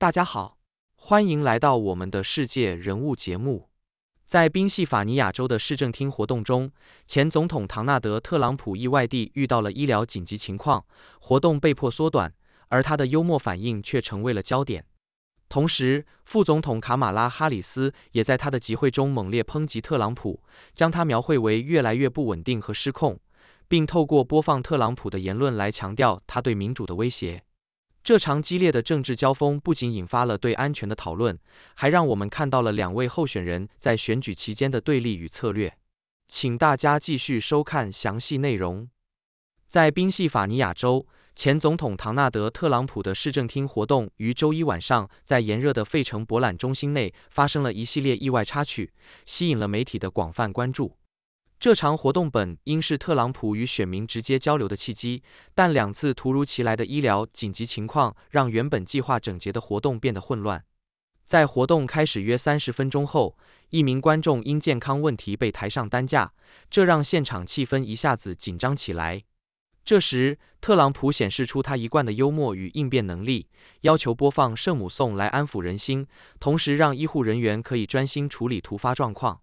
大家好，欢迎来到我们的世界人物节目。在宾夕法尼亚州的市政厅活动中，前总统唐纳德·特朗普意外地遇到了医疗紧急情况，活动被迫缩短，而他的幽默反应却成为了焦点。同时，副总统卡马拉·哈里斯也在他的集会中猛烈抨击特朗普，将他描绘为越来越不稳定和失控，并透过播放特朗普的言论来强调他对民主的威胁。这场激烈的政治交锋不仅引发了对安全的讨论，还让我们看到了两位候选人在选举期间的对立与策略。请大家继续收看详细内容。在宾夕法尼亚州，前总统唐纳德·特朗普的市政厅活动于周一晚上，在炎热的费城博览中心内发生了一系列意外插曲，吸引了媒体的广泛关注。这场活动本应是特朗普与选民直接交流的契机，但两次突如其来的医疗紧急情况让原本计划整洁的活动变得混乱。在活动开始约三十分钟后，一名观众因健康问题被抬上担架，这让现场气氛一下子紧张起来。这时，特朗普显示出他一贯的幽默与应变能力，要求播放圣母颂来安抚人心，同时让医护人员可以专心处理突发状况。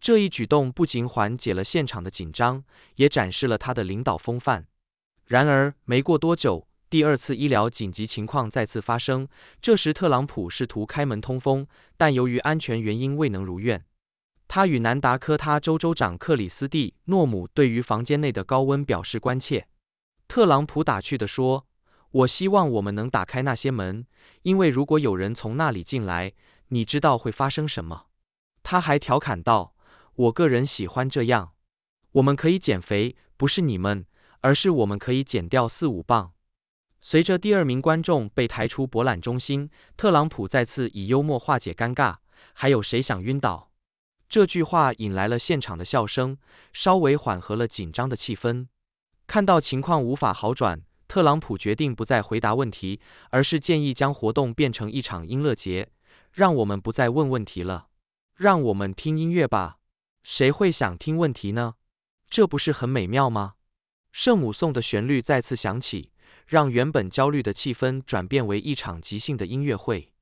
这一举动不仅缓解了现场的紧张，也展示了他的领导风范。然而，没过多久，第二次医疗紧急情况再次发生。这时，特朗普试图开门通风，但由于安全原因未能如愿。他与南达科他州州长克里斯蒂·诺姆对于房间内的高温表示关切。特朗普打趣地说：“我希望我们能打开那些门，因为如果有人从那里进来，你知道会发生什么。”他还调侃道。我个人喜欢这样，我们可以减肥，不是你们，而是我们可以减掉四五磅。随着第二名观众被抬出博览中心，特朗普再次以幽默化解尴尬。还有谁想晕倒？这句话引来了现场的笑声，稍微缓和了紧张的气氛。看到情况无法好转，特朗普决定不再回答问题，而是建议将活动变成一场音乐节。让我们不再问问题了，让我们听音乐吧。谁会想听问题呢？这不是很美妙吗？圣母颂的旋律再次响起，让原本焦虑的气氛转变为一场即兴的音乐会。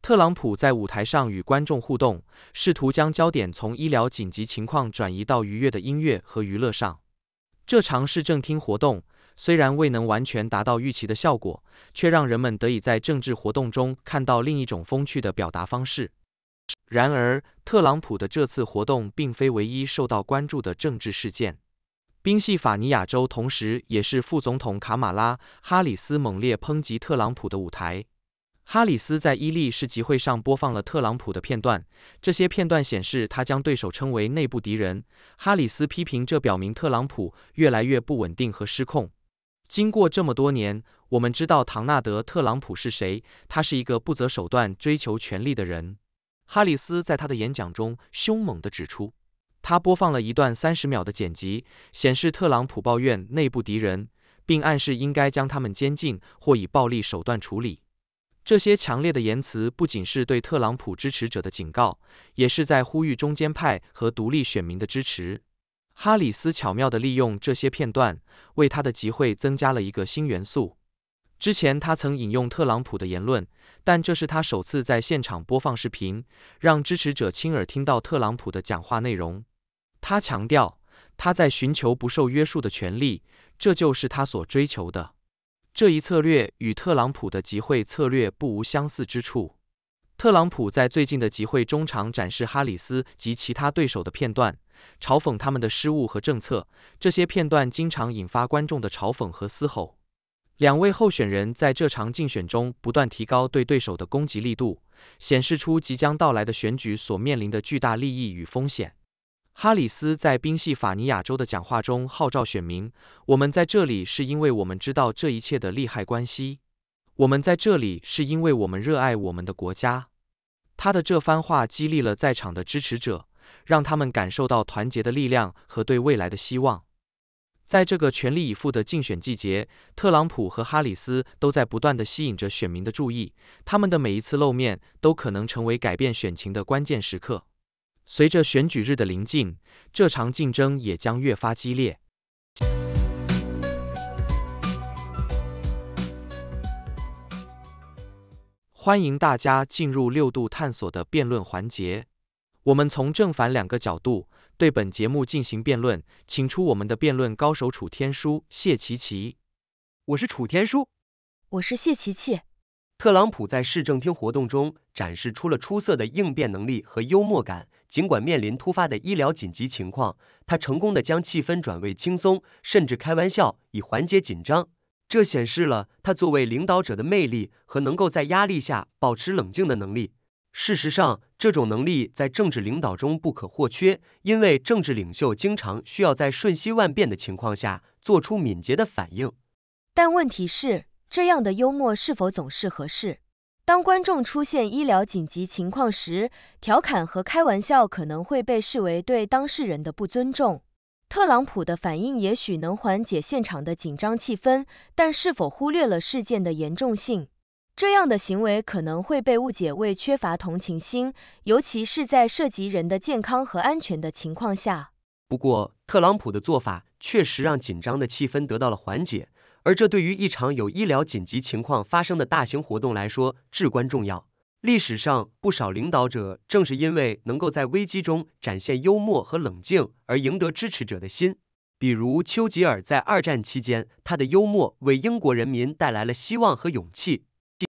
特朗普在舞台上与观众互动，试图将焦点从医疗紧急情况转移到愉悦的音乐和娱乐上。这场市政厅活动虽然未能完全达到预期的效果，却让人们得以在政治活动中看到另一种风趣的表达方式。然而，特朗普的这次活动并非唯一受到关注的政治事件。宾夕法尼亚州同时也是副总统卡马拉·哈里斯猛烈抨击特朗普的舞台。哈里斯在伊利市集会上播放了特朗普的片段，这些片段显示他将对手称为内部敌人。哈里斯批评这表明特朗普越来越不稳定和失控。经过这么多年，我们知道唐纳德·特朗普是谁，他是一个不择手段追求权力的人。哈里斯在他的演讲中凶猛地指出，他播放了一段三十秒的剪辑，显示特朗普抱怨内部敌人，并暗示应该将他们监禁或以暴力手段处理。这些强烈的言辞不仅是对特朗普支持者的警告，也是在呼吁中间派和独立选民的支持。哈里斯巧妙地利用这些片段，为他的集会增加了一个新元素。之前他曾引用特朗普的言论，但这是他首次在现场播放视频，让支持者亲耳听到特朗普的讲话内容。他强调，他在寻求不受约束的权利，这就是他所追求的。这一策略与特朗普的集会策略不无相似之处。特朗普在最近的集会中场展示哈里斯及其他对手的片段，嘲讽他们的失误和政策。这些片段经常引发观众的嘲讽和嘶吼。两位候选人在这场竞选中不断提高对对手的攻击力度，显示出即将到来的选举所面临的巨大利益与风险。哈里斯在宾夕法尼亚州的讲话中号召选民：“我们在这里是因为我们知道这一切的利害关系，我们在这里是因为我们热爱我们的国家。”他的这番话激励了在场的支持者，让他们感受到团结的力量和对未来的希望。在这个全力以赴的竞选季节，特朗普和哈里斯都在不断的吸引着选民的注意。他们的每一次露面都可能成为改变选情的关键时刻。随着选举日的临近，这场竞争也将越发激烈。欢迎大家进入六度探索的辩论环节。我们从正反两个角度。对本节目进行辩论，请出我们的辩论高手楚天舒、谢琪琪。我是楚天舒，我是谢琪琪。特朗普在市政厅活动中展示出了出色的应变能力和幽默感，尽管面临突发的医疗紧急情况，他成功的将气氛转为轻松，甚至开玩笑以缓解紧张。这显示了他作为领导者的魅力和能够在压力下保持冷静的能力。事实上，这种能力在政治领导中不可或缺，因为政治领袖经常需要在瞬息万变的情况下做出敏捷的反应。但问题是，这样的幽默是否总是合适？当观众出现医疗紧急情况时，调侃和开玩笑可能会被视为对当事人的不尊重。特朗普的反应也许能缓解现场的紧张气氛，但是否忽略了事件的严重性？这样的行为可能会被误解为缺乏同情心，尤其是在涉及人的健康和安全的情况下。不过，特朗普的做法确实让紧张的气氛得到了缓解，而这对于一场有医疗紧急情况发生的大型活动来说至关重要。历史上，不少领导者正是因为能够在危机中展现幽默和冷静，而赢得支持者的心。比如丘吉尔在二战期间，他的幽默为英国人民带来了希望和勇气。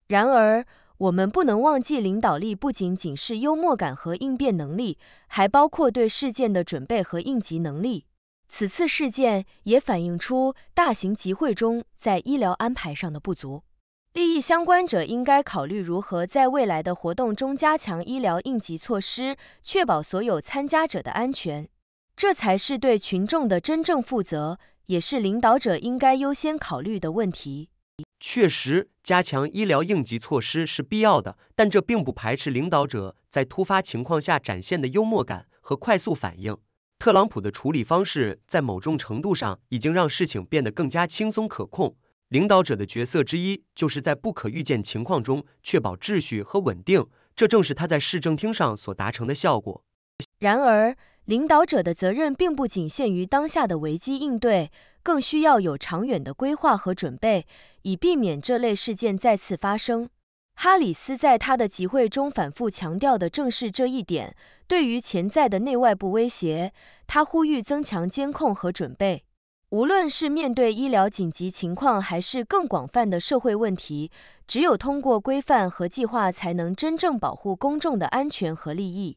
然而，我们不能忘记，领导力不仅仅是幽默感和应变能力，还包括对事件的准备和应急能力。此次事件也反映出大型集会中在医疗安排上的不足。利益相关者应该考虑如何在未来的活动中加强医疗应急措施，确保所有参加者的安全。这才是对群众的真正负责，也是领导者应该优先考虑的问题。确实，加强医疗应急措施是必要的，但这并不排斥领导者在突发情况下展现的幽默感和快速反应。特朗普的处理方式在某种程度上已经让事情变得更加轻松可控。领导者的角色之一就是在不可预见情况中确保秩序和稳定，这正是他在市政厅上所达成的效果。然而，领导者的责任并不仅限于当下的危机应对。更需要有长远的规划和准备，以避免这类事件再次发生。哈里斯在他的集会中反复强调的正是这一点。对于潜在的内外部威胁，他呼吁增强监控和准备。无论是面对医疗紧急情况，还是更广泛的社会问题，只有通过规范和计划，才能真正保护公众的安全和利益。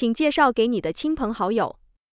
请介绍给你的亲朋好友。